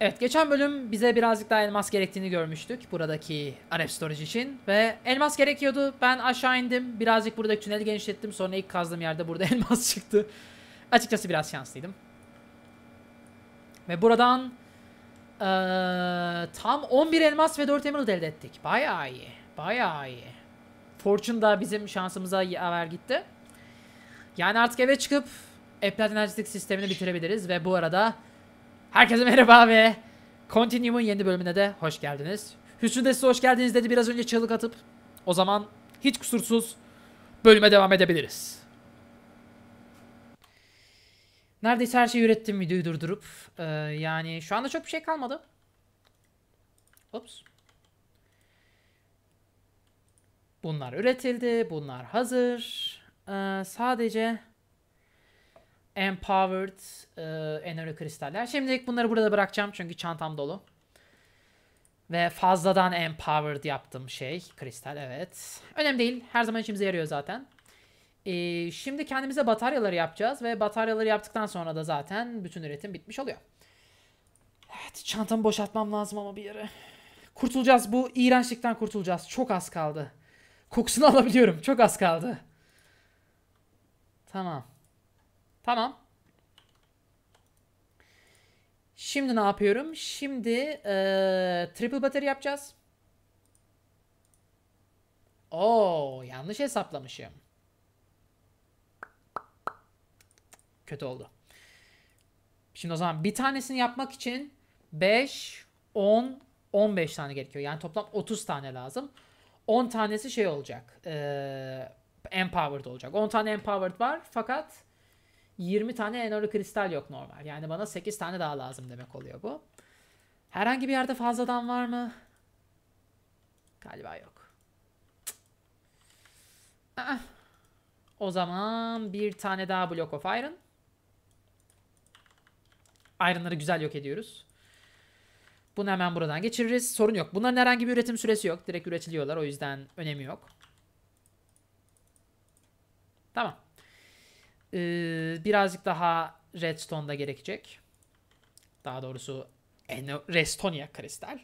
Evet geçen bölüm bize birazcık daha elmas gerektiğini görmüştük buradaki Arab Storage için ve elmas gerekiyordu ben aşağı indim birazcık buradaki tüneli genişlettim sonra ilk kazdığım yerde burada elmas çıktı. Açıkçası biraz şanslıydım. Ve buradan ee, tam 11 elmas ve 4 emerald elde ettik. Bayağı iyi. Bayağı iyi. Fortune da bizim şansımıza yaver gitti. Yani artık eve çıkıp Apple Energetik sistemini bitirebiliriz ve bu arada Herkese merhaba ve Continuum'un yeni bölümüne de hoş geldiniz. Hüsnü de size hoş geldiniz dedi biraz önce çığlık atıp. O zaman hiç kusursuz bölüme devam edebiliriz. Neredeyse her şeyi ürettim videoyu durdurup. Ee, yani şu anda çok bir şey kalmadı. Ops. Bunlar üretildi. Bunlar hazır. Ee, sadece Empowered e, Enerji kristaller. Şimdilik bunları burada bırakacağım çünkü çantam dolu. Ve fazladan Empowered yaptım şey. Kristal evet. Önemli değil. Her zaman içimize yarıyor zaten. E, şimdi kendimize bataryaları yapacağız ve bataryaları yaptıktan sonra da zaten bütün üretim bitmiş oluyor. Evet çantamı boşaltmam lazım ama bir yere. Kurtulacağız bu iğrençlikten kurtulacağız. Çok az kaldı. Kokusunu alabiliyorum. Çok az kaldı. Tamam. Tamam. Şimdi ne yapıyorum? Şimdi ee, triple battery yapacağız. Oo, yanlış hesaplamışım. Kötü oldu. Şimdi o zaman bir tanesini yapmak için 5, 10, 15 tane gerekiyor. Yani toplam 30 tane lazım. 10 tanesi şey olacak. E, empowered olacak. 10 tane empowered var fakat 20 tane enoli kristal yok normal. Yani bana 8 tane daha lazım demek oluyor bu. Herhangi bir yerde fazladan var mı? Galiba yok. Aa, ah. o zaman bir tane daha block of iron. Iron'ları güzel yok ediyoruz. Bunu hemen buradan geçiririz. Sorun yok. Bunların herhangi bir üretim süresi yok. Direkt üretiliyorlar. O yüzden önemi yok. Tamam. Ee, birazcık daha Redstone'da gerekecek. Daha doğrusu Restonia kristal.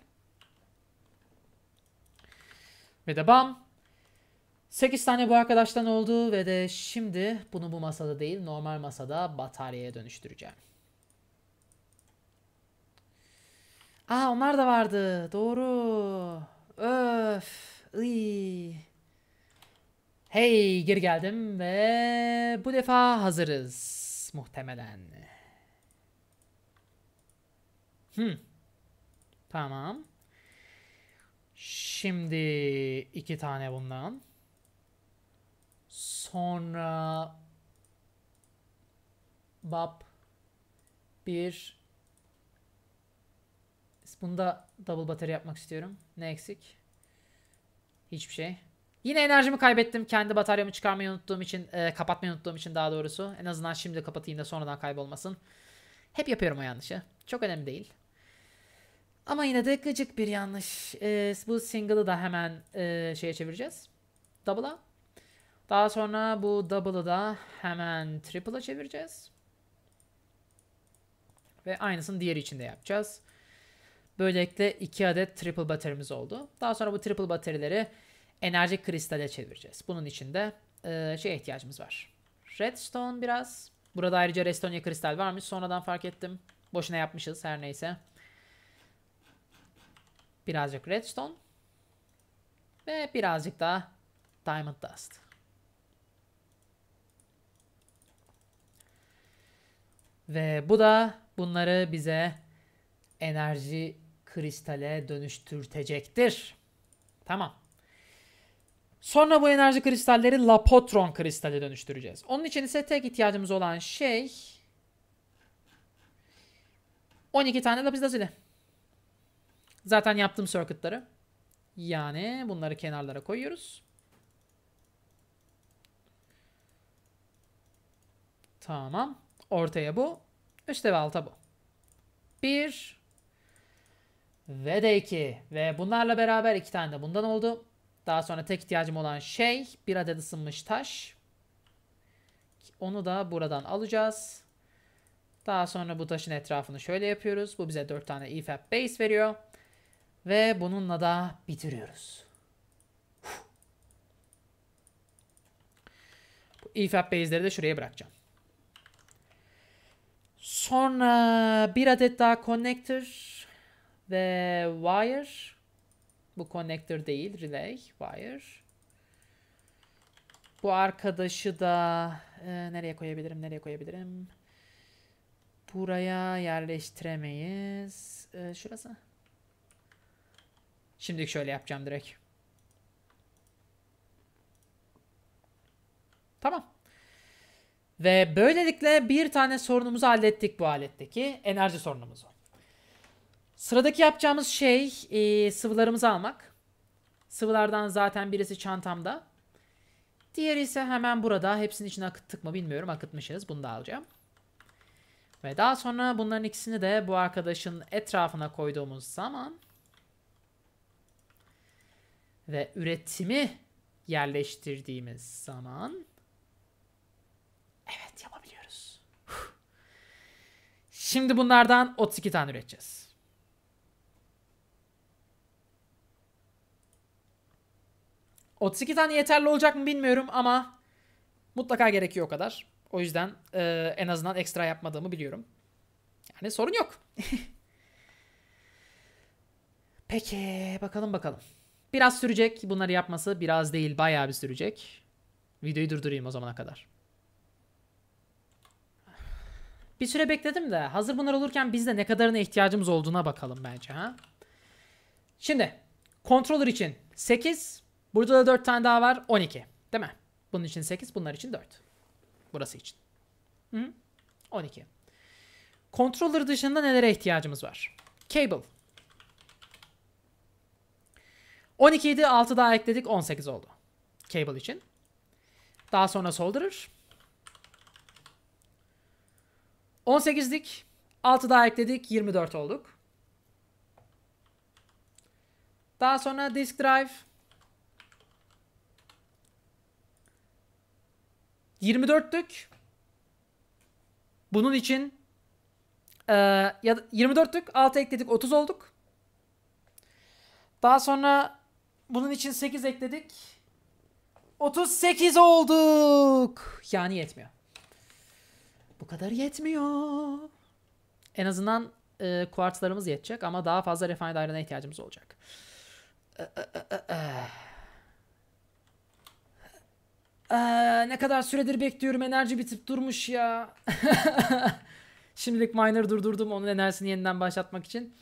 Ve de bam. 8 tane bu arkadaştan oldu ve de şimdi bunu bu masada değil normal masada bataryaya dönüştüreceğim. Aa onlar da vardı. Doğru. Öf. Iy. Hey geri geldim ve bu defa hazırız muhtemelen. Hmm. Tamam. Şimdi iki tane bundan. Sonra bab bir bunda double battery yapmak istiyorum. Ne eksik? Hiçbir şey. Yine enerjimi kaybettim. Kendi bataryamı çıkarmayı unuttuğum için, e, kapatmayı unuttuğum için daha doğrusu. En azından şimdi kapatayım da sonradan kaybolmasın. Hep yapıyorum o yanlışı. Çok önemli değil. Ama yine de gıcık bir yanlış. E, bu single'ı da hemen e, şeye çevireceğiz. Double'a. Daha sonra bu double'ı da hemen triple'a çevireceğiz. Ve aynısını diğer için de yapacağız. Böylelikle iki adet triple batterimiz oldu. Daha sonra bu triple batterileri enerji kristale çevireceğiz. Bunun için de e, şey ihtiyacımız var. Redstone biraz. Burada ayrıca Restonia kristal varmış. Sonradan fark ettim. Boşuna yapmışız her neyse. Birazcık redstone. Ve birazcık da diamond dust. Ve bu da bunları bize enerji kristale dönüştürtecektir. Tamam. Sonra bu enerji kristalleri Lapotron kristale dönüştüreceğiz. Onun için ise tek ihtiyacımız olan şey 12 tane lapis lazuli. Zaten yaptığım circuitları. Yani bunları kenarlara koyuyoruz. Tamam. Ortaya bu. Üste ve alta bu. Bir ve de 2 ve bunlarla beraber iki tane de bundan oldu. Daha sonra tek ihtiyacım olan şey bir adet ısınmış taş. Onu da buradan alacağız. Daha sonra bu taşın etrafını şöyle yapıyoruz. Bu bize 4 tane EFAP base veriyor. Ve bununla da bitiriyoruz. Bu EFAP base'leri de şuraya bırakacağım. Sonra bir adet daha connector ve wire. Bu connector değil. Relay, wire. Bu arkadaşı da e, nereye koyabilirim? Nereye koyabilirim? Buraya yerleştiremeyiz. E, şurası. Şimdi şöyle yapacağım direkt. Tamam. Ve böylelikle bir tane sorunumuzu hallettik bu aletteki enerji sorunumuzu. Sıradaki yapacağımız şey e, sıvılarımızı almak. Sıvılardan zaten birisi çantamda. Diğeri ise hemen burada. Hepsinin içine akıttık mı bilmiyorum. Akıtmışız. Bunu da alacağım. Ve daha sonra bunların ikisini de bu arkadaşın etrafına koyduğumuz zaman ve üretimi yerleştirdiğimiz zaman evet yapabiliyoruz. Şimdi bunlardan 32 tane üreteceğiz. 32 tane yeterli olacak mı bilmiyorum ama mutlaka gerekiyor o kadar. O yüzden e, en azından ekstra yapmadığımı biliyorum. Yani sorun yok. Peki bakalım bakalım. Biraz sürecek bunları yapması. Biraz değil bayağı bir sürecek. Videoyu durdurayım o zamana kadar. Bir süre bekledim de hazır bunlar olurken bizde ne kadarına ihtiyacımız olduğuna bakalım bence ha. Şimdi controller için 8 Burada da 4 tane daha var. 12. Değil mi? Bunun için 8. Bunlar için 4. Burası için. Hı? -hı. 12. Controller dışında nelere ihtiyacımız var? Cable. 12 idi. 6 daha ekledik. 18 oldu. Cable için. Daha sonra solderer. 18'lik. 6 daha ekledik. 24 olduk. Daha sonra disk drive. 24'lük. Bunun için e, ya 24'lük 6 ekledik 30 olduk. Daha sonra bunun için 8 ekledik. 38 olduk. Yani yetmiyor. Bu kadar yetmiyor. En azından e, kuartlarımız yetecek ama daha fazla refine dairelerine ihtiyacımız olacak. E, e, e, e. e. Ee, ne kadar süredir bekliyorum enerji bitip durmuş ya. Şimdilik miner'ı durdurdum onun enerjisini yeniden başlatmak için.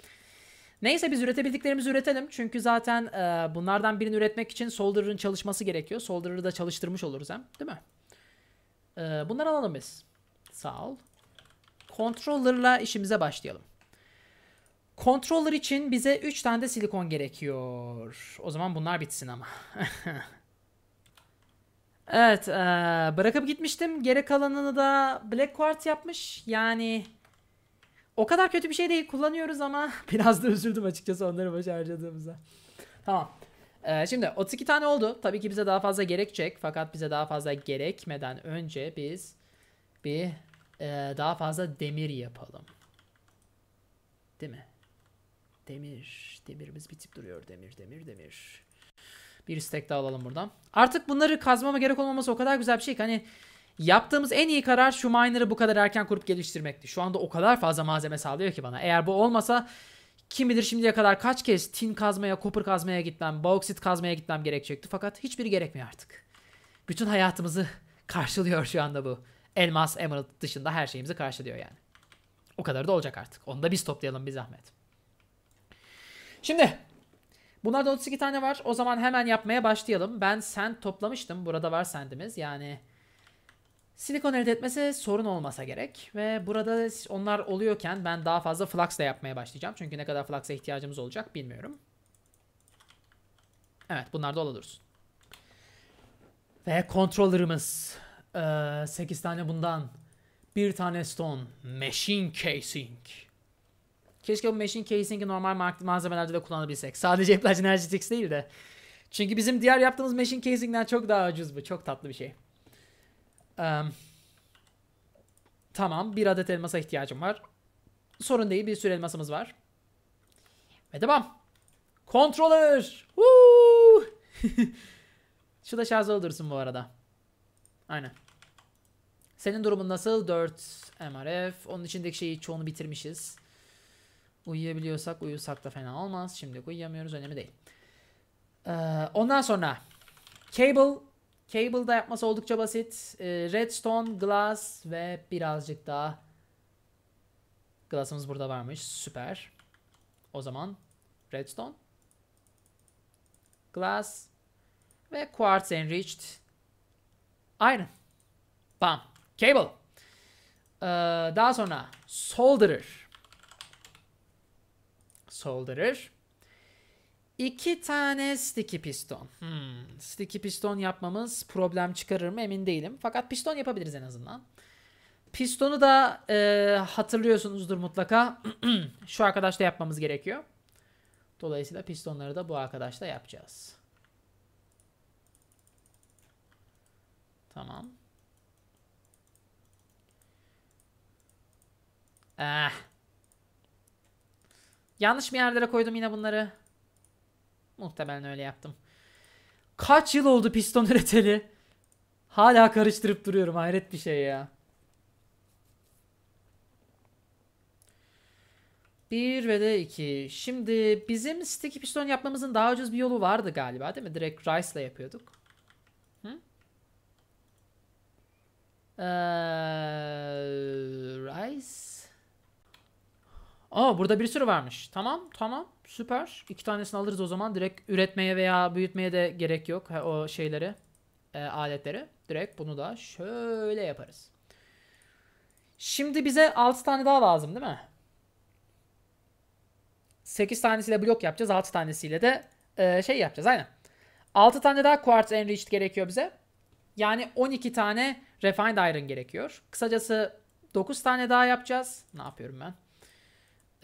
Neyse biz üretebildiklerimizi üretelim. Çünkü zaten e, bunlardan birini üretmek için Solder'ın çalışması gerekiyor. Solder'ı da çalıştırmış oluruz hem. Değil mi? E, bunları alalım biz. Sağ ol. Controller'la işimize başlayalım. Controller için bize 3 tane de silikon gerekiyor. O zaman bunlar bitsin ama. Evet ee, bırakıp gitmiştim. Geri kalanını da Black Quartz yapmış. Yani o kadar kötü bir şey değil. Kullanıyoruz ama biraz da üzüldüm açıkçası onları boş harcadığımıza. tamam. Ee, şimdi 32 tane oldu. Tabii ki bize daha fazla gerekecek. Fakat bize daha fazla gerekmeden önce biz bir e, daha fazla demir yapalım. Değil mi? Demir. Demirimiz bitip duruyor. Demir, demir, demir. Bir istek daha alalım buradan. Artık bunları kazmama gerek olmaması o kadar güzel bir şey ki hani yaptığımız en iyi karar şu miner'ı bu kadar erken kurup geliştirmekti. Şu anda o kadar fazla malzeme sağlıyor ki bana. Eğer bu olmasa kim bilir şimdiye kadar kaç kez tin kazmaya, copper kazmaya gitmem, bauxit kazmaya gitmem gerekecekti. Fakat hiçbiri gerekmiyor artık. Bütün hayatımızı karşılıyor şu anda bu. Elmas, emerald dışında her şeyimizi karşılıyor yani. O kadar da olacak artık. Onu da biz toplayalım bir zahmet. Şimdi Bunlarda 32 tane var. O zaman hemen yapmaya başlayalım. Ben sand toplamıştım. Burada var sandimiz. Yani silikon elde etmesi sorun olmasa gerek. Ve burada onlar oluyorken ben daha fazla flux da yapmaya başlayacağım. Çünkü ne kadar flux'a ihtiyacımız olacak bilmiyorum. Evet bunlar da oluruz. Ve controller'ımız. Ee, 8 tane bundan. bir tane stone. Machine casing. Keşke bu machine casing'i normal malzemelerde de kullanabilsek. Sadece Apple Energetics değil de. Çünkü bizim diğer yaptığımız machine casing'den çok daha ucuz bu. Çok tatlı bir şey. Um, tamam. Bir adet elmasa ihtiyacım var. Sorun değil. Bir sürü elmasımız var. Ve devam. Controller. Şu da şarj dursun bu arada. Aynen. Senin durumun nasıl? 4 MRF. Onun içindeki şeyi çoğunu bitirmişiz. Uyuyabiliyorsak uyusak da fena olmaz. Şimdi uyuyamıyoruz önemli değil. Ee, ondan sonra Cable. Cable da yapması oldukça basit. Ee, redstone, glass ve birazcık daha glass'ımız burada varmış. Süper. O zaman redstone, glass ve quartz enriched iron. Bam. Cable. Ee, daha sonra solderer soldurur. İki tane sticky piston. Hmm, sticky piston yapmamız problem çıkarır mı emin değilim. Fakat piston yapabiliriz en azından. Pistonu da e, hatırlıyorsunuzdur mutlaka. Şu arkadaşla yapmamız gerekiyor. Dolayısıyla pistonları da bu arkadaşla yapacağız. Tamam. Ah. Yanlış bir yerlere koydum yine bunları? Muhtemelen öyle yaptım. Kaç yıl oldu piston üreteli? Hala karıştırıp duruyorum. Hayret bir şey ya. Bir ve de iki. Şimdi bizim sticky piston yapmamızın daha ucuz bir yolu vardı galiba değil mi? Direkt rice ile yapıyorduk. Hı? Ee, rice Aa burada bir sürü varmış. Tamam tamam süper. İki tanesini alırız o zaman. Direkt üretmeye veya büyütmeye de gerek yok o şeyleri. E, aletleri. Direkt bunu da şöyle yaparız. Şimdi bize 6 tane daha lazım değil mi? 8 tanesiyle blok yapacağız. 6 tanesiyle de e, şey yapacağız. Aynen. 6 tane daha quartz enriched gerekiyor bize. Yani 12 tane refined iron gerekiyor. Kısacası 9 tane daha yapacağız. Ne yapıyorum ben?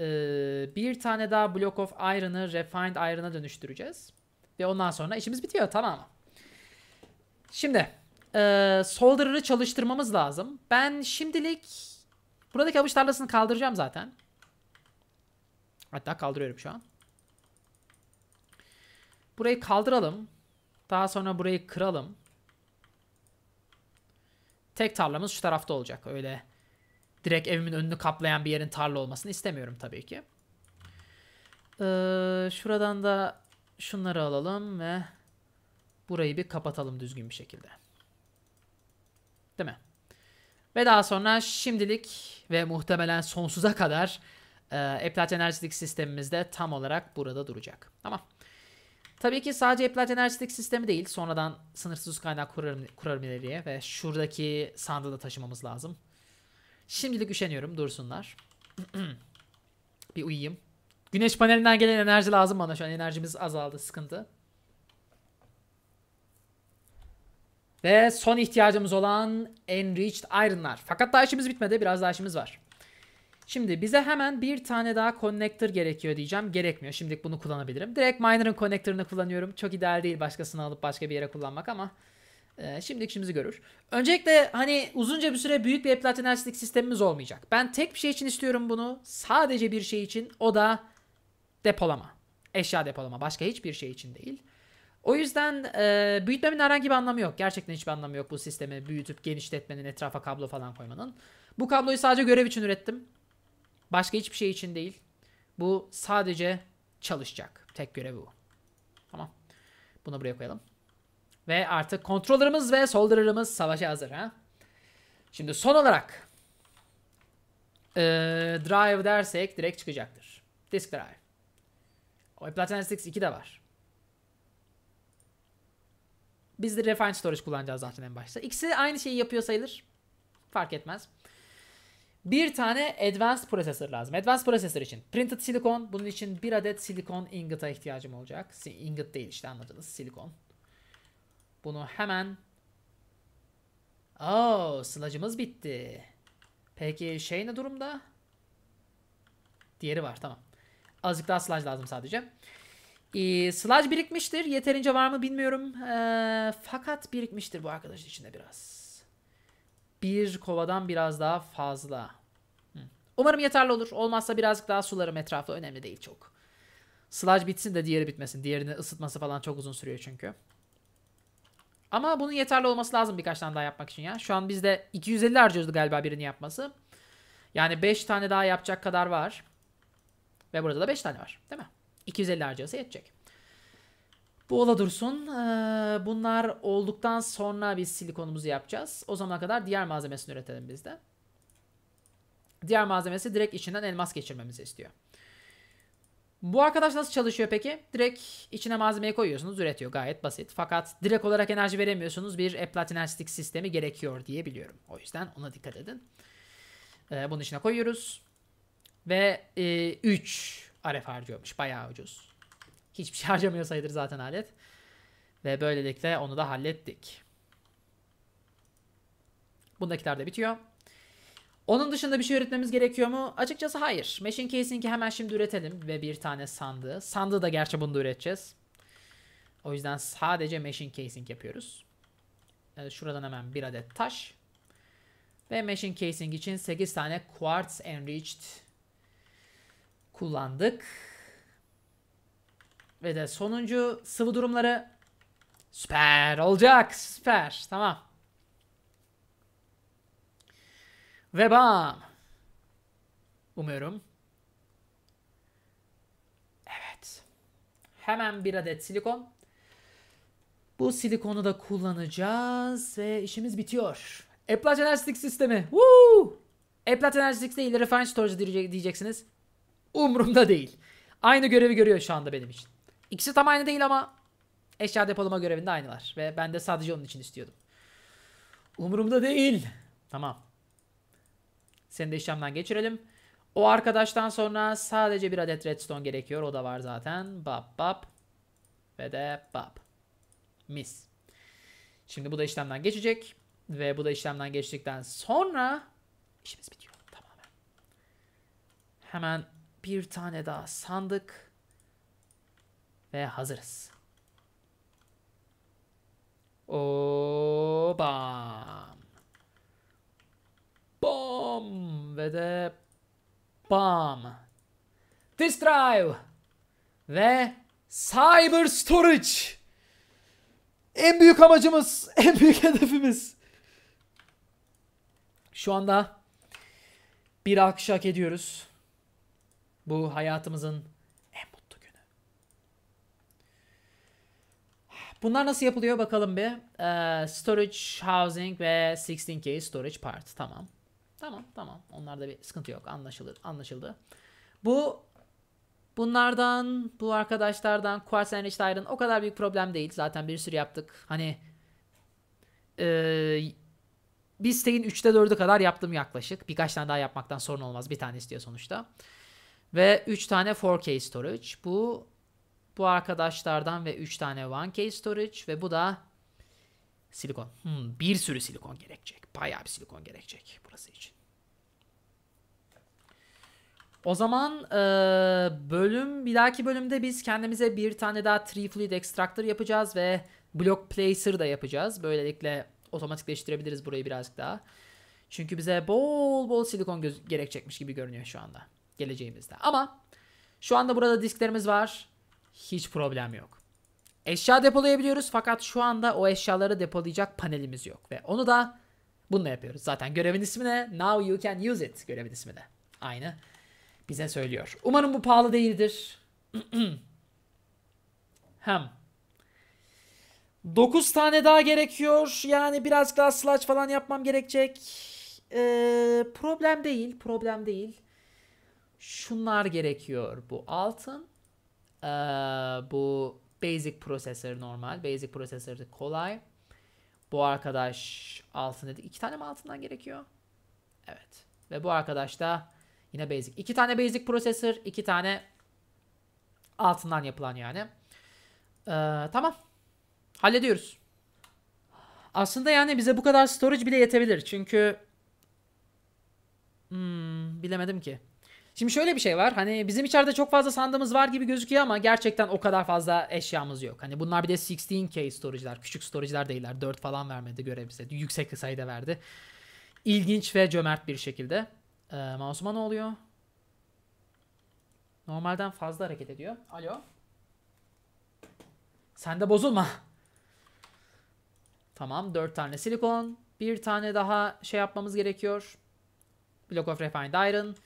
e, bir tane daha Block of Iron'ı Refined Iron'a dönüştüreceğiz. Ve ondan sonra işimiz bitiyor tamam. Şimdi e, Solder'ı çalıştırmamız lazım. Ben şimdilik buradaki avuç tarlasını kaldıracağım zaten. Hatta kaldırıyorum şu an. Burayı kaldıralım. Daha sonra burayı kıralım. Tek tarlamız şu tarafta olacak. Öyle direkt evimin önünü kaplayan bir yerin tarla olmasını istemiyorum tabii ki. Ee, şuradan da şunları alalım ve burayı bir kapatalım düzgün bir şekilde. Değil mi? Ve daha sonra şimdilik ve muhtemelen sonsuza kadar e, Eplat Enerjilik sistemimizde tam olarak burada duracak. Tamam. Tabii ki sadece Eplat Enerjilik sistemi değil. Sonradan sınırsız kaynak kurarım, kurarım ileriye ve şuradaki sandığı da taşımamız lazım. Şimdilik üşeniyorum dursunlar. bir uyuyayım. Güneş panelinden gelen enerji lazım bana şu an. Enerjimiz azaldı sıkıntı. Ve son ihtiyacımız olan Enriched Iron'lar. Fakat daha işimiz bitmedi. Biraz daha işimiz var. Şimdi bize hemen bir tane daha connector gerekiyor diyeceğim. Gerekmiyor. Şimdilik bunu kullanabilirim. Direkt miner'ın connector'ını kullanıyorum. Çok ideal değil başkasını alıp başka bir yere kullanmak ama e, ee, şimdilik işimizi görür. Öncelikle hani uzunca bir süre büyük bir epilat sistemimiz olmayacak. Ben tek bir şey için istiyorum bunu. Sadece bir şey için o da depolama. Eşya depolama. Başka hiçbir şey için değil. O yüzden e, büyütmemin herhangi bir anlamı yok. Gerçekten hiçbir anlamı yok bu sistemi büyütüp genişletmenin, etrafa kablo falan koymanın. Bu kabloyu sadece görev için ürettim. Başka hiçbir şey için değil. Bu sadece çalışacak. Tek görevi bu. Tamam. Bunu buraya koyalım. Ve artık kontrollerimiz ve soldırırımız savaşa hazır ha. Şimdi son olarak ee, drive dersek direkt çıkacaktır. Disk drive. O Platinum 2 de var. Biz de Refine Storage kullanacağız zaten en başta. İkisi aynı şeyi yapıyor sayılır. Fark etmez. Bir tane Advanced Processor lazım. Advanced Processor için. Printed silikon. Bunun için bir adet silikon ingot'a ihtiyacım olacak. ingot değil işte anladınız. Silikon. Bunu hemen... Oo, sılacımız bitti. Peki şey ne durumda? Diğeri var tamam. Azıcık daha sludge lazım sadece. Ee, sludge birikmiştir. Yeterince var mı bilmiyorum. Ee, fakat birikmiştir bu arkadaşın içinde biraz. Bir kovadan biraz daha fazla. Umarım yeterli olur. Olmazsa birazcık daha sularım etrafı. Önemli değil çok. Sludge bitsin de diğeri bitmesin. Diğerini ısıtması falan çok uzun sürüyor çünkü. Ama bunun yeterli olması lazım birkaç tane daha yapmak için ya. Şu an bizde 250 harcıyoruz galiba birini yapması. Yani 5 tane daha yapacak kadar var. Ve burada da 5 tane var. Değil mi? 250 harcıyorsa yetecek. Bu ola dursun. Ee, bunlar olduktan sonra biz silikonumuzu yapacağız. O zamana kadar diğer malzemesini üretelim bizde. Diğer malzemesi direkt içinden elmas geçirmemizi istiyor. Bu arkadaş nasıl çalışıyor peki? Direkt içine malzemeyi koyuyorsunuz üretiyor gayet basit. Fakat direkt olarak enerji veremiyorsunuz. Bir eplatinerstik sistemi gerekiyor diye biliyorum. O yüzden ona dikkat edin. Ee, bunun içine koyuyoruz. Ve 3 e, RF harcıyormuş. Bayağı ucuz. Hiçbir şey harcamıyor sayılır zaten alet. Ve böylelikle onu da hallettik. Bundakiler de bitiyor. Onun dışında bir şey üretmemiz gerekiyor mu? Açıkçası hayır. Machine casing'i hemen şimdi üretelim ve bir tane sandığı. Sandığı da gerçi bunu da üreteceğiz. O yüzden sadece machine casing yapıyoruz. Ee, şuradan hemen bir adet taş. Ve machine casing için 8 tane quartz enriched kullandık. Ve de sonuncu sıvı durumları süper olacak. Süper. Tamam. Ve bam! Umuyorum. Evet. Hemen bir adet silikon. Bu silikonu da kullanacağız ve işimiz bitiyor. Apple Enerjistik Sistemi. Woo! Apple Enerjistik'te ileri Fine Storage diyeceksiniz. Umurumda değil. Aynı görevi görüyor şu anda benim için. İkisi tam aynı değil ama eşya depolama görevinde aynılar. Ve ben de sadece onun için istiyordum. Umurumda değil. Tamam. Seni de işlemden geçirelim. O arkadaştan sonra sadece bir adet redstone gerekiyor. O da var zaten. Bap bap. Ve de bap. Mis. Şimdi bu da işlemden geçecek. Ve bu da işlemden geçtikten sonra işimiz bitiyor tamamen. Hemen bir tane daha sandık. Ve hazırız. Obam. Bom ve de bam. Disk drive ve cyber storage. En büyük amacımız, en büyük hedefimiz. Şu anda bir alkış ediyoruz. Bu hayatımızın en mutlu günü. Bunlar nasıl yapılıyor bakalım bir. Ee, storage housing ve 16K storage part. Tamam. Tamam tamam. Onlarda bir sıkıntı yok. Anlaşılır. Anlaşıldı. Bu bunlardan, bu arkadaşlardan Quartz Enriched Iron o kadar büyük problem değil. Zaten bir sürü yaptık. Hani ee, bir siteyin 3'te 4'ü kadar yaptım yaklaşık. Birkaç tane daha yapmaktan sorun olmaz. Bir tane istiyor sonuçta. Ve 3 tane 4K storage. Bu bu arkadaşlardan ve 3 tane 1K storage ve bu da Silikon. Hmm, bir sürü silikon gerekecek. Bayağı bir silikon gerekecek burası için. O zaman e, bölüm bir dahaki bölümde biz kendimize bir tane daha Tree Fluid Extractor yapacağız ve Block Placer da yapacağız. Böylelikle otomatikleştirebiliriz burayı birazcık daha. Çünkü bize bol bol silikon gerekecekmiş gibi görünüyor şu anda. Geleceğimizde. Ama şu anda burada disklerimiz var. Hiç problem yok. Eşya depolayabiliyoruz fakat şu anda o eşyaları depolayacak panelimiz yok. Ve onu da bununla yapıyoruz. Zaten görevin ismi ne? Now you can use it görevin ismi de. Aynı bize söylüyor. Umarım bu pahalı değildir. Hem. 9 tane daha gerekiyor. Yani biraz daha slash falan yapmam gerekecek. Ee, problem değil. Problem değil. Şunlar gerekiyor. Bu altın. Ee, bu Basic prosesör normal. Basic prosesör kolay. Bu arkadaş altın dedi. İki tane mi altından gerekiyor? Evet. Ve bu arkadaş da yine basic. İki tane basic prosesör, iki tane altından yapılan yani. Ee, tamam. Hallediyoruz. Aslında yani bize bu kadar storage bile yetebilir. Çünkü hmm, bilemedim ki. Şimdi şöyle bir şey var. Hani bizim içeride çok fazla sandığımız var gibi gözüküyor ama gerçekten o kadar fazla eşyamız yok. Hani bunlar bir de 16K storage'lar. Küçük storage'lar değiller. 4 falan vermedi görev bize. Yüksek sayıda verdi. İlginç ve cömert bir şekilde. Ee, masuma ne oluyor? Normalden fazla hareket ediyor. Alo. Sen de bozulma. Tamam 4 tane silikon. Bir tane daha şey yapmamız gerekiyor. Block of Refined Iron.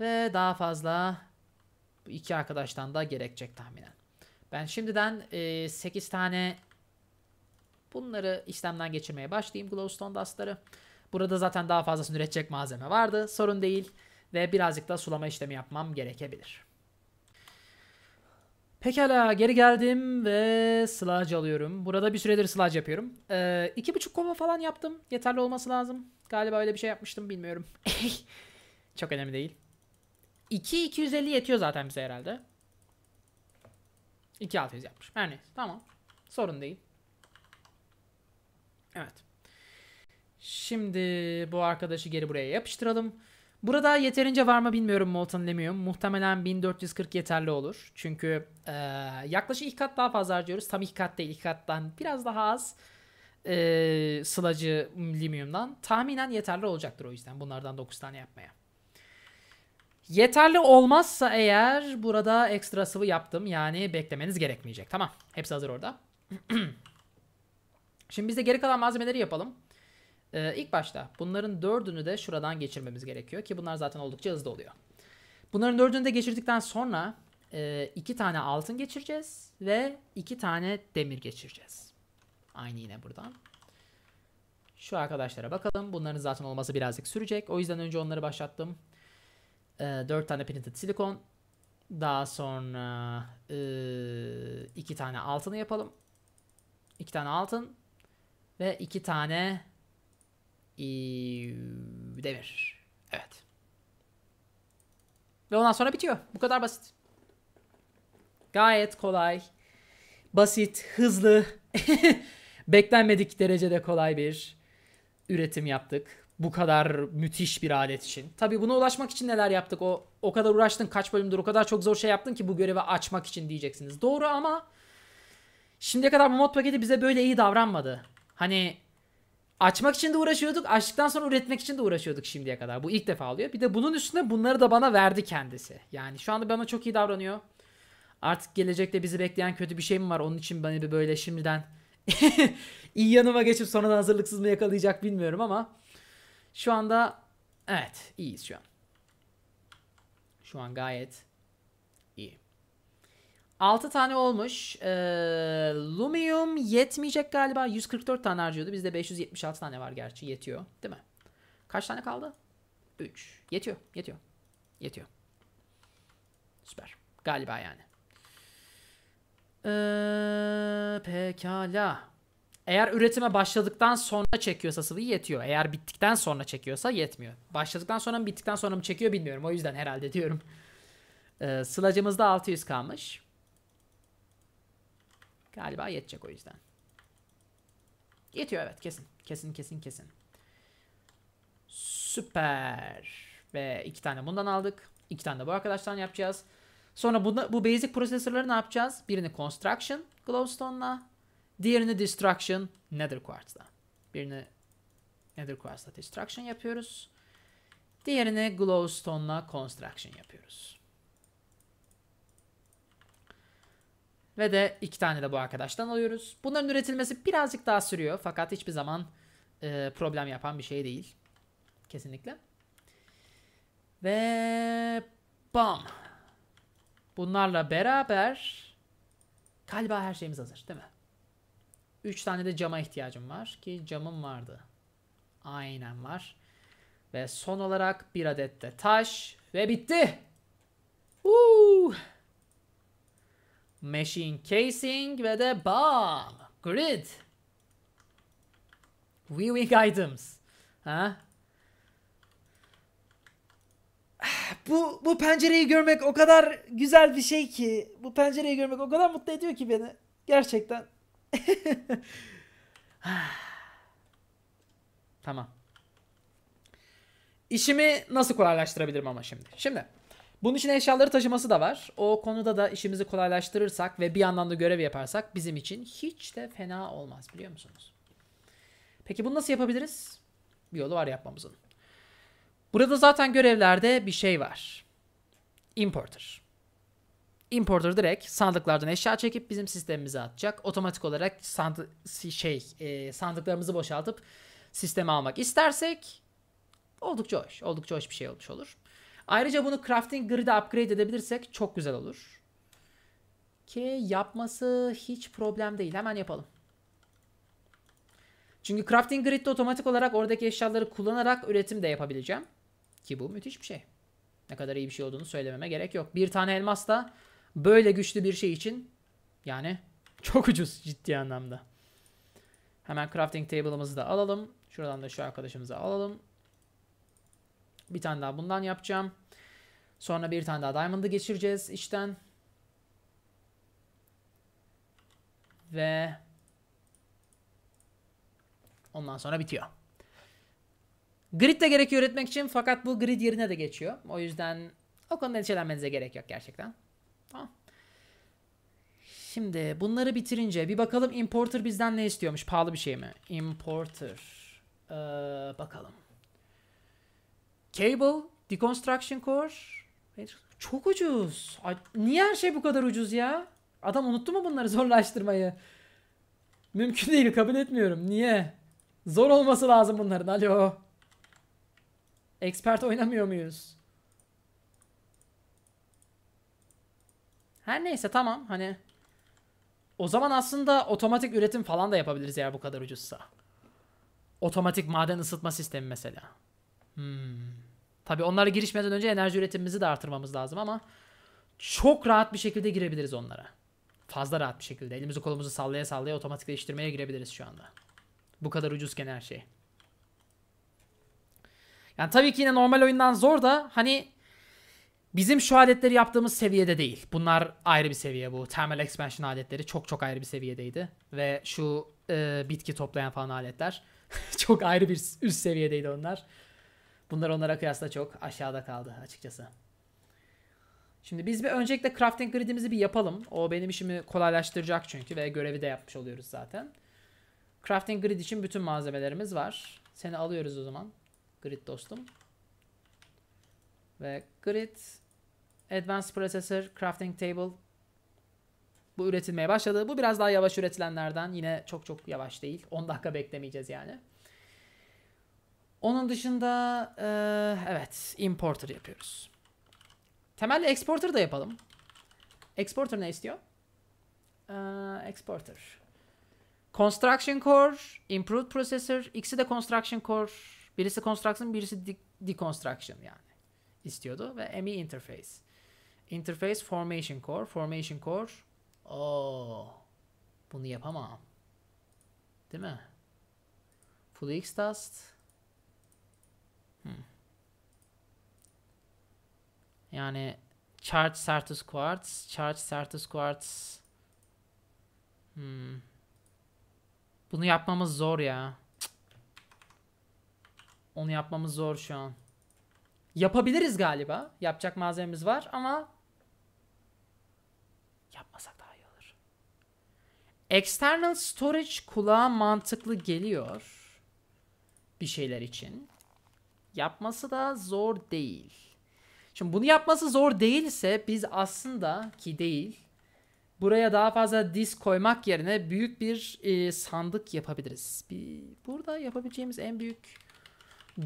Ve daha fazla bu iki arkadaştan da gerekecek tahminen. Ben şimdiden e, 8 tane bunları işlemden geçirmeye başlayayım glowstone dustları. Burada zaten daha fazlasını üretecek malzeme vardı. Sorun değil ve birazcık da sulama işlemi yapmam gerekebilir. Pekala geri geldim ve sludge alıyorum. Burada bir süredir sludge yapıyorum. Ee, iki buçuk kova falan yaptım. Yeterli olması lazım. Galiba öyle bir şey yapmıştım bilmiyorum. Çok önemli değil. 2 250 yetiyor zaten bize herhalde. 2 600 yapmış. Her neyse tamam. Sorun değil. Evet. Şimdi bu arkadaşı geri buraya yapıştıralım. Burada yeterince var mı bilmiyorum Molten Lemium. Muhtemelen 1440 yeterli olur. Çünkü e, yaklaşık iki kat daha fazla harcıyoruz. Tam iki kat değil iki kattan biraz daha az e, sılacı Lemium'dan. Tahminen yeterli olacaktır o yüzden bunlardan 9 tane yapmaya. Yeterli olmazsa eğer burada ekstra sıvı yaptım. Yani beklemeniz gerekmeyecek. Tamam. Hepsi hazır orada. Şimdi biz de geri kalan malzemeleri yapalım. Ee, ilk başta bunların dördünü de şuradan geçirmemiz gerekiyor. Ki bunlar zaten oldukça hızlı oluyor. Bunların dördünü de geçirdikten sonra e, iki tane altın geçireceğiz. Ve iki tane demir geçireceğiz. Aynı yine buradan. Şu arkadaşlara bakalım. Bunların zaten olması birazcık sürecek. O yüzden önce onları başlattım e, 4 tane printed silikon. Daha sonra e, 2 tane altını yapalım. 2 tane altın. Ve 2 tane e, demir. Evet. Ve ondan sonra bitiyor. Bu kadar basit. Gayet kolay. Basit, hızlı. Beklenmedik derecede kolay bir üretim yaptık bu kadar müthiş bir adet için. Tabi buna ulaşmak için neler yaptık? O o kadar uğraştın kaç bölümdür o kadar çok zor şey yaptın ki bu görevi açmak için diyeceksiniz. Doğru ama şimdiye kadar bu mod paketi bize böyle iyi davranmadı. Hani açmak için de uğraşıyorduk. Açtıktan sonra üretmek için de uğraşıyorduk şimdiye kadar. Bu ilk defa oluyor. Bir de bunun üstüne bunları da bana verdi kendisi. Yani şu anda bana çok iyi davranıyor. Artık gelecekte bizi bekleyen kötü bir şey mi var? Onun için beni bir böyle şimdiden iyi yanıma geçip sonradan hazırlıksız mı yakalayacak bilmiyorum ama şu anda evet iyiyiz şu an. Şu an gayet iyi. 6 tane olmuş. Ee, Lumium yetmeyecek galiba. 144 tane harcıyordu. Bizde 576 tane var gerçi. Yetiyor. Değil mi? Kaç tane kaldı? 3. Yetiyor. Yetiyor. Yetiyor. Süper. Galiba yani. Ee, pekala. Eğer üretime başladıktan sonra çekiyorsa sıvıyı yetiyor. Eğer bittikten sonra çekiyorsa yetmiyor. Başladıktan sonra mı bittikten sonra mı çekiyor bilmiyorum. O yüzden herhalde diyorum. Ee, sılacımızda 600 kalmış. Galiba yetecek o yüzden. Yetiyor evet kesin. Kesin kesin kesin. Süper. Ve iki tane bundan aldık. İki tane de bu arkadaştan yapacağız. Sonra bu bu basic prosesörleri ne yapacağız? Birini construction glowstone'la Diğerini destruction Nether Quartz'la. Birini Nether Quartz'la destruction yapıyoruz. Diğerini Glowstone'la Construction yapıyoruz. Ve de iki tane de bu arkadaştan alıyoruz. Bunların üretilmesi birazcık daha sürüyor. Fakat hiçbir zaman e, problem yapan bir şey değil. Kesinlikle. Ve bam. Bunlarla beraber galiba her şeyimiz hazır değil mi? 3 tane de cama ihtiyacım var ki camım vardı. Aynen var. Ve son olarak bir adet de taş ve bitti. Woo! Machine casing ve de bomb Grid. Viewing items. Ha? Bu, bu pencereyi görmek o kadar güzel bir şey ki. Bu pencereyi görmek o kadar mutlu ediyor ki beni. Gerçekten. tamam. İşimi nasıl kolaylaştırabilirim ama şimdi? Şimdi bunun için eşyaları taşıması da var. O konuda da işimizi kolaylaştırırsak ve bir yandan da görev yaparsak bizim için hiç de fena olmaz biliyor musunuz? Peki bunu nasıl yapabiliriz? Bir yolu var yapmamızın. Burada zaten görevlerde bir şey var. Importer importer direkt sandıklardan eşya çekip bizim sistemimize atacak. Otomatik olarak sandı şey e, sandıklarımızı boşaltıp sisteme almak istersek oldukça hoş. Oldukça hoş bir şey olmuş olur. Ayrıca bunu crafting grid'e upgrade edebilirsek çok güzel olur. Ki yapması hiç problem değil. Hemen yapalım. Çünkü crafting grid'de otomatik olarak oradaki eşyaları kullanarak üretim de yapabileceğim. Ki bu müthiş bir şey. Ne kadar iyi bir şey olduğunu söylememe gerek yok. Bir tane elmas da Böyle güçlü bir şey için yani çok ucuz ciddi anlamda. Hemen crafting table'ımızı da alalım. Şuradan da şu arkadaşımızı alalım. Bir tane daha bundan yapacağım. Sonra bir tane daha diamond'ı geçireceğiz işten. Ve ondan sonra bitiyor. Grid de gerekiyor üretmek için fakat bu grid yerine de geçiyor. O yüzden o konuda endişelenmenize gerek yok gerçekten. Şimdi bunları bitirince bir bakalım importer bizden ne istiyormuş? Pahalı bir şey mi? Importer. Ee, bakalım. Cable, Deconstruction Core. Çok ucuz. Ay, niye her şey bu kadar ucuz ya? Adam unuttu mu bunları zorlaştırmayı? Mümkün değil kabul etmiyorum. Niye? Zor olması lazım bunların. Alo. Expert oynamıyor muyuz? Her neyse tamam hani o zaman aslında otomatik üretim falan da yapabiliriz eğer bu kadar ucuzsa. Otomatik maden ısıtma sistemi mesela. Hmm. Tabii onlara girişmeden önce enerji üretimimizi de artırmamız lazım ama çok rahat bir şekilde girebiliriz onlara. Fazla rahat bir şekilde. Elimizi kolumuzu sallaya sallaya otomatikleştirmeye girebiliriz şu anda. Bu kadar ucuzken her şey. Yani tabii ki yine normal oyundan zor da hani Bizim şu adetleri yaptığımız seviyede değil. Bunlar ayrı bir seviye bu. Thermal expansion adetleri çok çok ayrı bir seviyedeydi. Ve şu e, bitki toplayan falan aletler çok ayrı bir üst seviyedeydi onlar. Bunlar onlara kıyasla çok aşağıda kaldı açıkçası. Şimdi biz bir öncelikle crafting gridimizi bir yapalım. O benim işimi kolaylaştıracak çünkü ve görevi de yapmış oluyoruz zaten. Crafting grid için bütün malzemelerimiz var. Seni alıyoruz o zaman. Grid dostum. Ve grid Advanced Processor, Crafting Table. Bu üretilmeye başladı. Bu biraz daha yavaş üretilenlerden. Yine çok çok yavaş değil. 10 dakika beklemeyeceğiz yani. Onun dışında evet importer yapıyoruz. Temelde exporter da yapalım. Exporter ne istiyor? exporter. Construction Core, Improved Processor. İkisi de Construction Core. Birisi Construction, birisi Deconstruction yani istiyordu ve ME Interface. Interface Formation Core. Formation Core. Oo. Bunu yapamam. Değil mi? Full X Dust. Hmm. Yani Charge Certus Quartz. Charge Certus Quartz. Hmm. Bunu yapmamız zor ya. Onu yapmamız zor şu an. Yapabiliriz galiba. Yapacak malzememiz var ama External storage kulağa mantıklı geliyor. Bir şeyler için. Yapması da zor değil. Şimdi bunu yapması zor değilse biz aslında ki değil buraya daha fazla disk koymak yerine büyük bir e, sandık yapabiliriz. Bir, burada yapabileceğimiz en büyük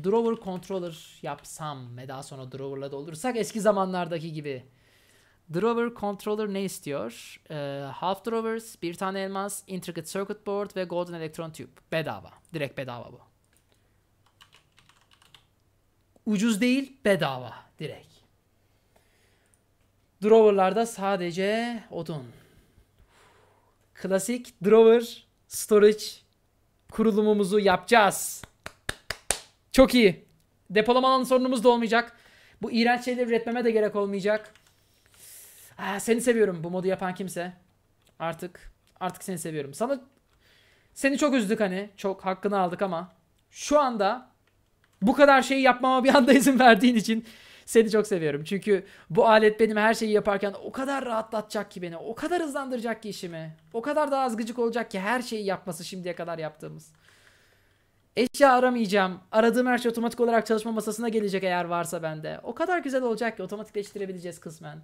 drawer controller yapsam ve daha sonra drawer'la doldursak eski zamanlardaki gibi Drawer Controller ne istiyor? Ee, half Drawers, bir tane elmas, Intricate Circuit Board ve Golden Electron Tube. Bedava. Direkt bedava bu. Ucuz değil, bedava. Direkt. Drawer'larda sadece odun. Klasik Drawer Storage kurulumumuzu yapacağız. Çok iyi. Depolama alanı sorunumuz da olmayacak. Bu iğrenç şeyleri üretmeme de gerek olmayacak. Ha, seni seviyorum bu modu yapan kimse. Artık artık seni seviyorum. Sana seni çok üzdük hani. Çok hakkını aldık ama şu anda bu kadar şeyi yapmama bir anda izin verdiğin için seni çok seviyorum. Çünkü bu alet benim her şeyi yaparken o kadar rahatlatacak ki beni. O kadar hızlandıracak ki işimi. O kadar daha az gıcık olacak ki her şeyi yapması şimdiye kadar yaptığımız. Eşya aramayacağım. Aradığım her şey otomatik olarak çalışma masasına gelecek eğer varsa bende. O kadar güzel olacak ki otomatikleştirebileceğiz kısmen.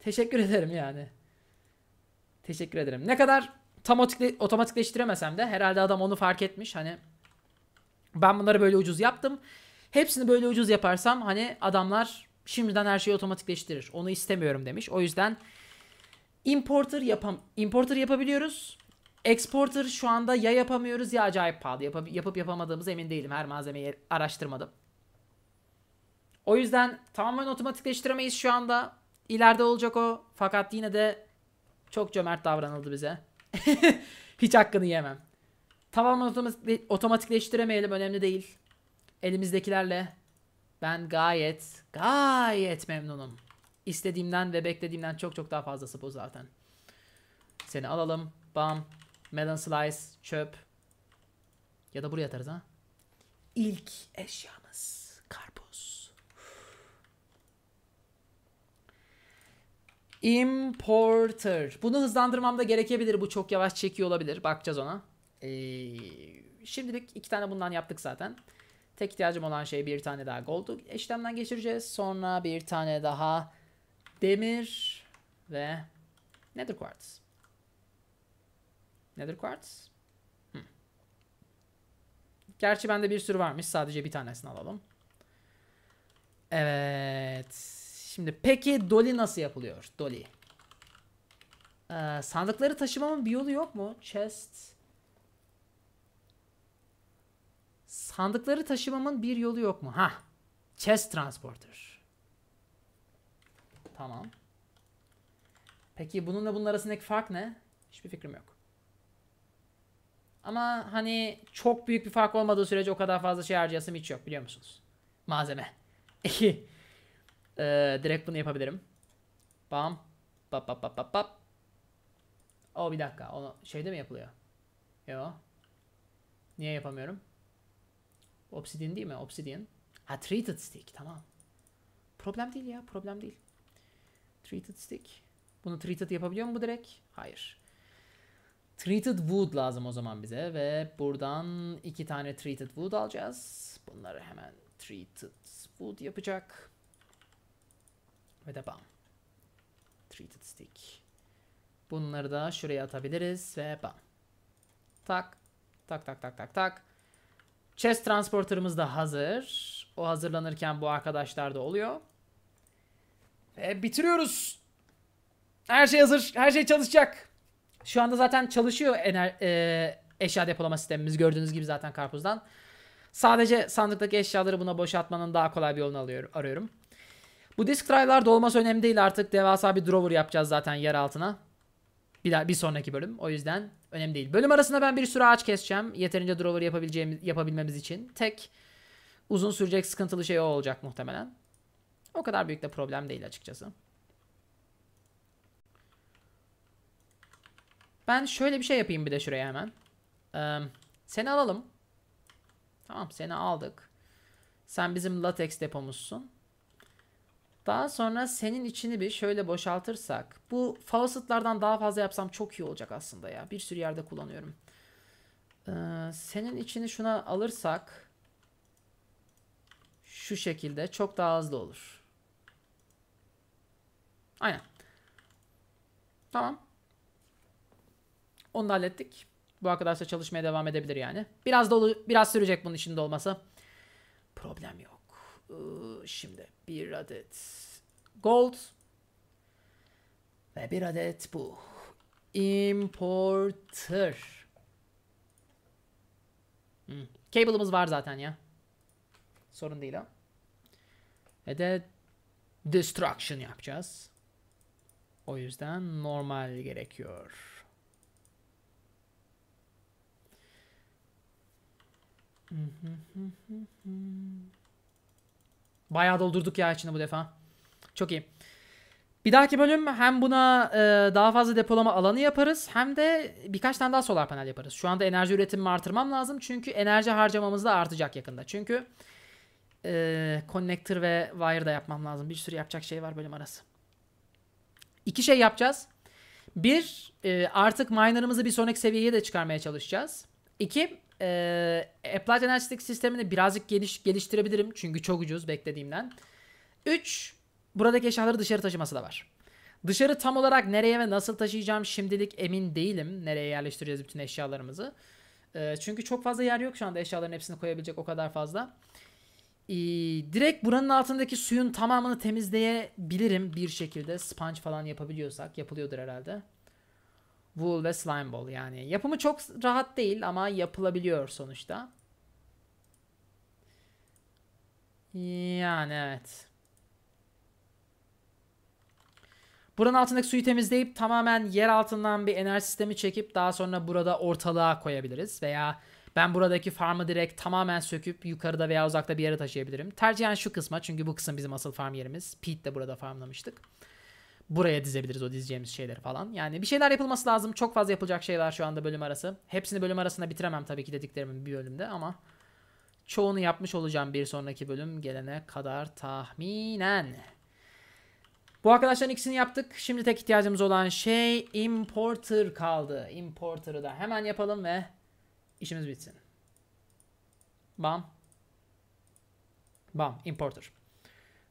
Teşekkür ederim yani. Teşekkür ederim. Ne kadar tam otomatikleştiremesem de herhalde adam onu fark etmiş. Hani ben bunları böyle ucuz yaptım. Hepsini böyle ucuz yaparsam hani adamlar şimdiden her şeyi otomatikleştirir. Onu istemiyorum demiş. O yüzden importer yapam importer yapabiliyoruz. Exporter şu anda ya yapamıyoruz ya acayip pahalı. Yapıp, yapıp yapamadığımız emin değilim. Her malzemeyi araştırmadım. O yüzden tamamen otomatikleştiremeyiz şu anda. İleride olacak o. Fakat yine de çok cömert davranıldı bize. Hiç hakkını yemem. Tamamen otomatikleştiremeyelim. Önemli değil. Elimizdekilerle ben gayet gayet memnunum. İstediğimden ve beklediğimden çok çok daha fazlası bu zaten. Seni alalım. Bam. Melon slice. Çöp. Ya da buraya atarız ha. İlk eşyamız. Karpuz. Importer. Bunu hızlandırmam da gerekebilir. Bu çok yavaş çekiyor olabilir. Bakacağız ona. Ee, şimdilik iki tane bundan yaptık zaten. Tek ihtiyacım olan şey bir tane daha gold'u işlemden geçireceğiz. Sonra bir tane daha demir ve nether quartz. Nether quartz. Hmm. Gerçi bende bir sürü varmış. Sadece bir tanesini alalım. Evet. Şimdi peki Dolly nasıl yapılıyor? Dolly. Ee, sandıkları taşımamın bir yolu yok mu? Chest. Sandıkları taşımamın bir yolu yok mu? Ha. Chest transporter. Tamam. Peki bununla bunun arasındaki fark ne? Hiçbir fikrim yok. Ama hani çok büyük bir fark olmadığı sürece o kadar fazla şey harcayasım hiç yok biliyor musunuz? Malzeme. Ee, direkt bunu yapabilirim. Bam. Bap bap bap bap bap. O bir dakika. Onu şeyde mi yapılıyor? Yo. Niye yapamıyorum? Obsidian değil mi? Obsidian. Ha treated stick. Tamam. Problem değil ya. Problem değil. Treated stick. Bunu treated yapabiliyor mu bu direkt? Hayır. Treated wood lazım o zaman bize ve buradan iki tane treated wood alacağız. Bunları hemen treated wood yapacak. Ve de bam. Treated stick. Bunları da şuraya atabiliriz ve bam. Tak. Tak tak tak tak tak. Chest transporterımız da hazır. O hazırlanırken bu arkadaşlar da oluyor. Ve bitiriyoruz. Her şey hazır. Her şey çalışacak. Şu anda zaten çalışıyor ener e eşya depolama sistemimiz. Gördüğünüz gibi zaten karpuzdan. Sadece sandıktaki eşyaları buna boşaltmanın daha kolay bir yolunu alıyorum, arıyorum. Bu disk drive'lar dolması önemli değil artık. Devasa bir drawer yapacağız zaten yer altına. Bir, daha, bir sonraki bölüm. O yüzden önemli değil. Bölüm arasında ben bir sürü ağaç keseceğim. Yeterince drawer yapabileceğimiz, yapabilmemiz için. Tek uzun sürecek sıkıntılı şey o olacak muhtemelen. O kadar büyük de problem değil açıkçası. Ben şöyle bir şey yapayım bir de şuraya hemen. Ee, seni alalım. Tamam seni aldık. Sen bizim latex depomuzsun. Daha sonra senin içini bir şöyle boşaltırsak. Bu faucetlardan daha fazla yapsam çok iyi olacak aslında ya. Bir sürü yerde kullanıyorum. Ee, senin içini şuna alırsak. Şu şekilde çok daha hızlı olur. Aynen. Tamam. Onu da hallettik. Bu arkadaşla çalışmaya devam edebilir yani. Biraz dolu, biraz sürecek bunun içinde olması. Problem yok. Ee, şimdi bir adet gold ve bir adet bu. Importer. Hmm. Cable'ımız var zaten ya. Sorun değil ha. Ve de destruction yapacağız. O yüzden normal gerekiyor. Hmm, hmm, hmm, Bayağı doldurduk ya içinde bu defa. Çok iyi. Bir dahaki bölüm hem buna e, daha fazla depolama alanı yaparız hem de birkaç tane daha solar panel yaparız. Şu anda enerji üretimimi artırmam lazım çünkü enerji harcamamız da artacak yakında. Çünkü e, connector ve wire da yapmam lazım. Bir sürü yapacak şey var bölüm arası. İki şey yapacağız. Bir, e, artık miner'ımızı bir sonraki seviyeye de çıkarmaya çalışacağız. İki, e, Applied Analytics sistemini birazcık geliş, geliştirebilirim. Çünkü çok ucuz beklediğimden. 3. Buradaki eşyaları dışarı taşıması da var. Dışarı tam olarak nereye ve nasıl taşıyacağım şimdilik emin değilim. Nereye yerleştireceğiz bütün eşyalarımızı. E, çünkü çok fazla yer yok şu anda eşyaların hepsini koyabilecek o kadar fazla. E, direkt buranın altındaki suyun tamamını temizleyebilirim bir şekilde. Sponge falan yapabiliyorsak yapılıyordur herhalde. Wool ve Slime Ball yani. Yapımı çok rahat değil ama yapılabiliyor sonuçta. Yani evet. Buranın altındaki suyu temizleyip tamamen yer altından bir enerji sistemi çekip daha sonra burada ortalığa koyabiliriz. Veya ben buradaki farmı direkt tamamen söküp yukarıda veya uzakta bir yere taşıyabilirim. Tercihen şu kısma çünkü bu kısım bizim asıl farm yerimiz. Pete de burada farmlamıştık buraya dizebiliriz o dizeceğimiz şeyleri falan. Yani bir şeyler yapılması lazım. Çok fazla yapılacak şeyler şu anda bölüm arası. Hepsini bölüm arasında bitiremem tabii ki dediklerimin bir bölümde ama çoğunu yapmış olacağım bir sonraki bölüm gelene kadar tahminen. Bu arkadaşların ikisini yaptık. Şimdi tek ihtiyacımız olan şey importer kaldı. Importer'ı da hemen yapalım ve işimiz bitsin. Bam. Bam. Importer.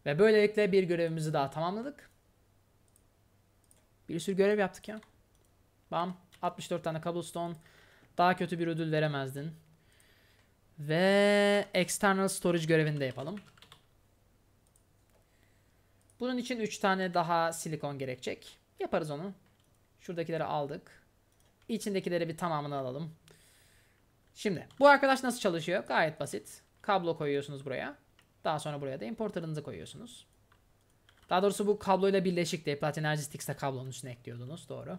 Ve böylelikle bir görevimizi daha tamamladık. Bir sürü görev yaptık ya. Bam. 64 tane cobblestone. Daha kötü bir ödül veremezdin. Ve external storage görevini de yapalım. Bunun için 3 tane daha silikon gerekecek. Yaparız onu. Şuradakileri aldık. İçindekileri bir tamamını alalım. Şimdi bu arkadaş nasıl çalışıyor? Gayet basit. Kablo koyuyorsunuz buraya. Daha sonra buraya da importer'ınızı koyuyorsunuz. Daha doğrusu bu kabloyla birleşikti. de Platin Energetics'te kablonun üstüne ekliyordunuz. Doğru.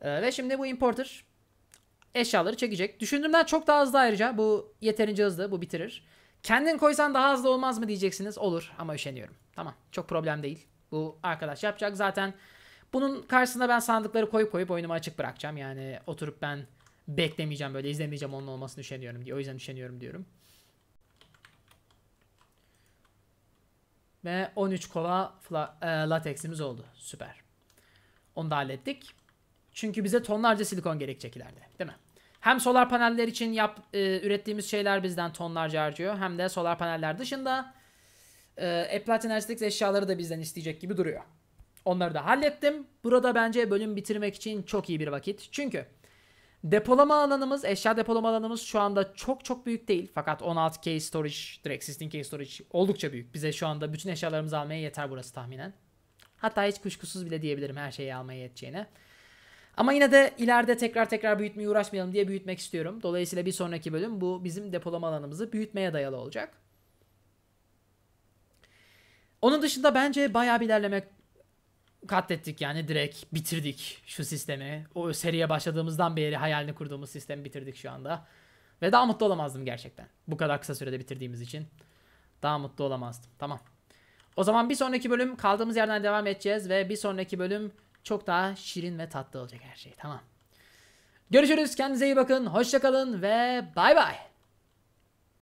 Ee, ve şimdi bu importer eşyaları çekecek. Düşündüğümden çok daha hızlı ayrıca. Bu yeterince hızlı. Bu bitirir. Kendin koysan daha hızlı olmaz mı diyeceksiniz. Olur ama üşeniyorum. Tamam. Çok problem değil. Bu arkadaş yapacak. Zaten bunun karşısında ben sandıkları koyup koyup oyunumu açık bırakacağım. Yani oturup ben beklemeyeceğim böyle izlemeyeceğim onun olmasını üşeniyorum diye. O yüzden üşeniyorum diyorum. Ve 13 kova e, lateksimiz oldu. Süper. Onu da hallettik. Çünkü bize tonlarca silikon gerekecek ileride. Değil mi? Hem solar paneller için yap, e, ürettiğimiz şeyler bizden tonlarca harcıyor. Hem de solar paneller dışında e, Applied Energetics eşyaları da bizden isteyecek gibi duruyor. Onları da hallettim. Burada bence bölüm bitirmek için çok iyi bir vakit. Çünkü Depolama alanımız, eşya depolama alanımız şu anda çok çok büyük değil. Fakat 16K storage, direkt 16K storage oldukça büyük. Bize şu anda bütün eşyalarımızı almaya yeter burası tahminen. Hatta hiç kuşkusuz bile diyebilirim her şeyi almaya yeteceğine. Ama yine de ileride tekrar tekrar büyütmeye uğraşmayalım diye büyütmek istiyorum. Dolayısıyla bir sonraki bölüm bu bizim depolama alanımızı büyütmeye dayalı olacak. Onun dışında bence bayağı bir ilerleme katlettik yani direkt bitirdik şu sistemi. O seriye başladığımızdan beri hayalini kurduğumuz sistemi bitirdik şu anda. Ve daha mutlu olamazdım gerçekten. Bu kadar kısa sürede bitirdiğimiz için. Daha mutlu olamazdım. Tamam. O zaman bir sonraki bölüm kaldığımız yerden devam edeceğiz ve bir sonraki bölüm çok daha şirin ve tatlı olacak her şey. Tamam. Görüşürüz. Kendinize iyi bakın. Hoşçakalın ve bay bay.